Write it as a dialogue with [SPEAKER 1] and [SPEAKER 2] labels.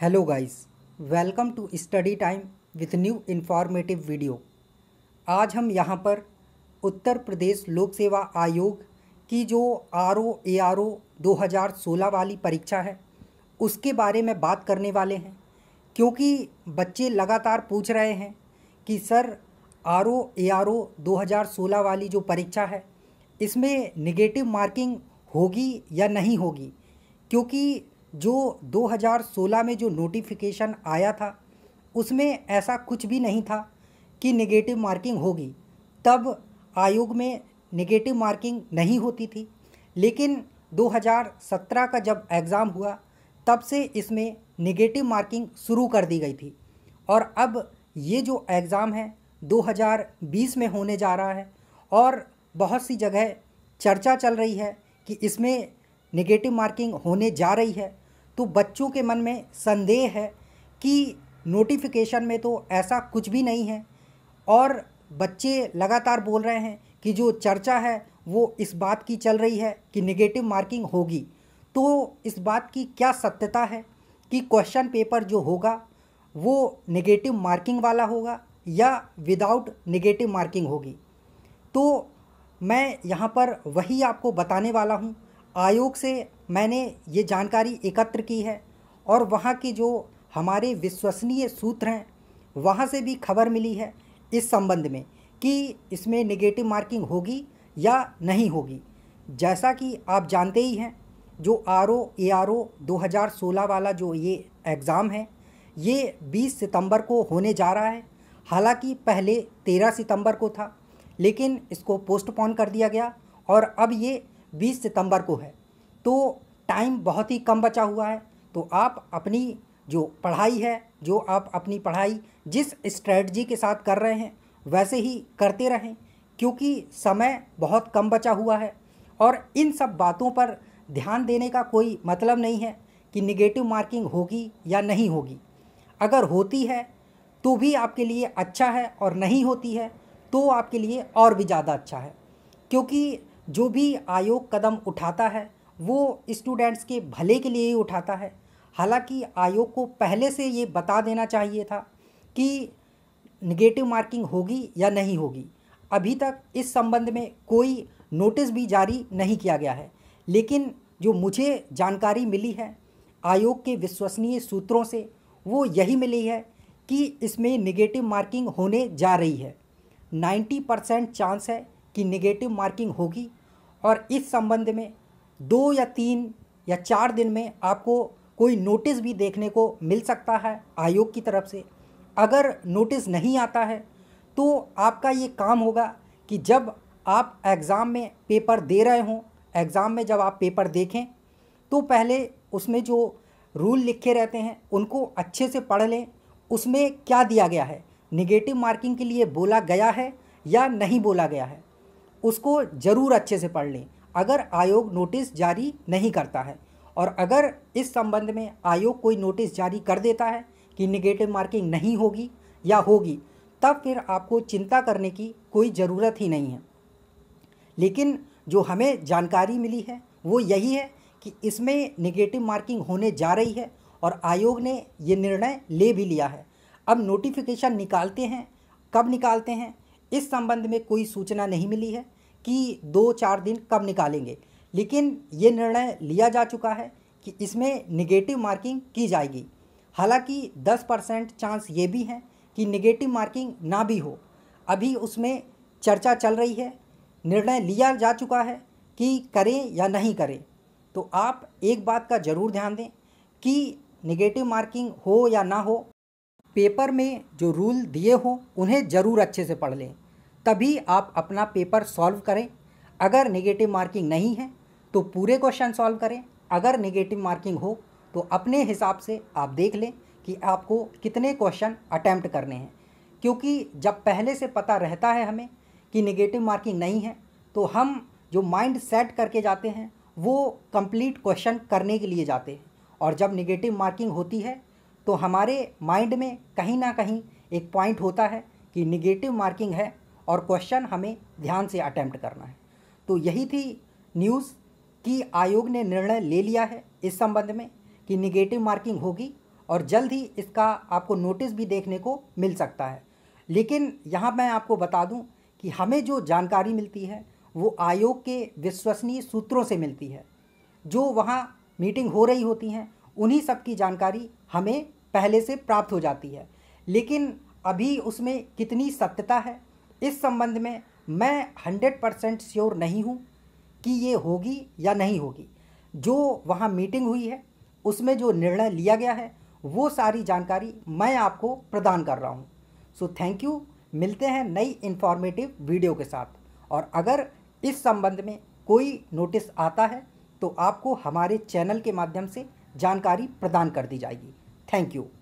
[SPEAKER 1] hello guys welcome to study time with new informative video आज हम यहाँ पर उत्तर प्रदेश लोक सेवा आयोग की जो are O A R O दो हज़ार सोलह वाली परीक्षा है उसके बारे में बात करने वाले हैं क्योंकि बच्चे लगातार पूछ रहे हैं कि sir R O A R O दो हज़ार सोलह वाली जो परीक्षा है इसमें निगेटिव मार्किंग होगी या नहीं होगी क्योंकि जो 2016 में जो नोटिफिकेशन आया था उसमें ऐसा कुछ भी नहीं था कि नेगेटिव मार्किंग होगी तब आयोग में नेगेटिव मार्किंग नहीं होती थी लेकिन 2017 का जब एग्ज़ाम हुआ तब से इसमें नेगेटिव मार्किंग शुरू कर दी गई थी और अब ये जो एग्ज़ाम है 2020 में होने जा रहा है और बहुत सी जगह चर्चा चल रही है कि इसमें नेगेटिव मार्किंग होने जा रही है तो बच्चों के मन में संदेह है कि नोटिफिकेशन में तो ऐसा कुछ भी नहीं है और बच्चे लगातार बोल रहे हैं कि जो चर्चा है वो इस बात की चल रही है कि निगेटिव मार्किंग होगी तो इस बात की क्या सत्यता है कि क्वेश्चन पेपर जो होगा वो नेगेटिव मार्किंग वाला होगा या विदाउट नेगेटिव मार्किंग होगी तो मैं यहाँ पर वही आपको बताने वाला हूँ आयोग से मैंने ये जानकारी एकत्र की है और वहाँ की जो हमारे विश्वसनीय सूत्र हैं वहाँ से भी खबर मिली है इस संबंध में कि इसमें नेगेटिव मार्किंग होगी या नहीं होगी जैसा कि आप जानते ही हैं जो are O A R O दो वाला जो ये एग्ज़ाम है ये 20 सितंबर को होने जा रहा है हालांकि पहले 13 सितंबर को था लेकिन इसको पोस्टपोन कर दिया गया और अब ये 20 सितंबर को है तो टाइम बहुत ही कम बचा हुआ है तो आप अपनी जो पढ़ाई है जो आप अपनी पढ़ाई जिस स्ट्रेटजी के साथ कर रहे हैं वैसे ही करते रहें क्योंकि समय बहुत कम बचा हुआ है और इन सब बातों पर ध्यान देने का कोई मतलब नहीं है कि निगेटिव मार्किंग होगी या नहीं होगी अगर होती है तो भी आपके लिए अच्छा है और नहीं होती है तो आपके लिए और भी ज़्यादा अच्छा है क्योंकि जो भी आयोग कदम उठाता है वो स्टूडेंट्स के भले के लिए ही उठाता है हालांकि आयोग को पहले से ये बता देना चाहिए था कि निगेटिव मार्किंग होगी या नहीं होगी अभी तक इस संबंध में कोई नोटिस भी जारी नहीं किया गया है लेकिन जो मुझे जानकारी मिली है आयोग के विश्वसनीय सूत्रों से वो यही मिली है कि इसमें निगेटिव मार्किंग होने जा रही है 90 परसेंट चांस है कि निगेटिव मार्किंग होगी और इस संबंध में दो या तीन या चार दिन में आपको कोई नोटिस भी देखने को मिल सकता है आयोग की तरफ से अगर नोटिस नहीं आता है तो आपका ये काम होगा कि जब आप एग्ज़ाम में पेपर दे रहे हों एग्ज़ाम में जब आप पेपर देखें तो पहले उसमें जो रूल लिखे रहते हैं उनको अच्छे से पढ़ लें उसमें क्या दिया गया है निगेटिव मार्किंग के लिए बोला गया है या नहीं बोला गया है उसको ज़रूर अच्छे से पढ़ लें अगर आयोग नोटिस जारी नहीं करता है और अगर इस संबंध में आयोग कोई नोटिस जारी कर देता है कि निगेटिव मार्किंग नहीं होगी या होगी तब फिर आपको चिंता करने की कोई ज़रूरत ही नहीं है लेकिन जो हमें जानकारी मिली है वो यही है कि इसमें निगेटिव मार्किंग होने जा रही है और आयोग ने ये निर्णय ले भी लिया है अब नोटिफिकेशन निकालते हैं कब निकालते हैं इस संबंध में कोई सूचना नहीं मिली है कि दो चार दिन कब निकालेंगे लेकिन ये निर्णय लिया जा चुका है कि इसमें निगेटिव मार्किंग की जाएगी हालांकि 10 परसेंट चांस ये भी हैं कि निगेटिव मार्किंग ना भी हो अभी उसमें चर्चा चल रही है निर्णय लिया जा चुका है कि करें या नहीं करें तो आप एक बात का ज़रूर ध्यान दें कि निगेटिव मार्किंग हो या ना हो पेपर में जो रूल दिए हों उन्हें ज़रूर अच्छे से पढ़ लें तभी आप अपना पेपर सॉल्व करें अगर नेगेटिव मार्किंग नहीं है तो पूरे क्वेश्चन सॉल्व करें अगर नेगेटिव मार्किंग हो तो अपने हिसाब से आप देख लें कि आपको कितने क्वेश्चन अटैम्प्ट करने हैं क्योंकि जब पहले से पता रहता है हमें कि नेगेटिव मार्किंग नहीं है तो हम जो माइंड सेट करके जाते हैं वो कंप्लीट क्वेश्चन करने के लिए जाते हैं और जब नेगेटिव मार्किंग होती है तो हमारे माइंड में कहीं ना कहीं एक पॉइंट होता है कि नेगेटिव मार्किंग है और क्वेश्चन हमें ध्यान से अटैम्प्ट करना है तो यही थी न्यूज़ कि आयोग ने निर्णय ले लिया है इस संबंध में कि निगेटिव मार्किंग होगी और जल्द ही इसका आपको नोटिस भी देखने को मिल सकता है लेकिन यहाँ मैं आपको बता दूँ कि हमें जो जानकारी मिलती है वो आयोग के विश्वसनीय सूत्रों से मिलती है जो वहाँ मीटिंग हो रही होती हैं उन्हीं सब की जानकारी हमें पहले से प्राप्त हो जाती है लेकिन अभी उसमें कितनी सत्यता है इस संबंध में मैं हंड्रेड परसेंट श्योर नहीं हूँ कि ये होगी या नहीं होगी जो वहाँ मीटिंग हुई है उसमें जो निर्णय लिया गया है वो सारी जानकारी मैं आपको प्रदान कर रहा हूँ सो थैंक यू मिलते हैं नई इन्फॉर्मेटिव वीडियो के साथ और अगर इस संबंध में कोई नोटिस आता है तो आपको हमारे चैनल के माध्यम से जानकारी प्रदान कर दी जाएगी थैंक यू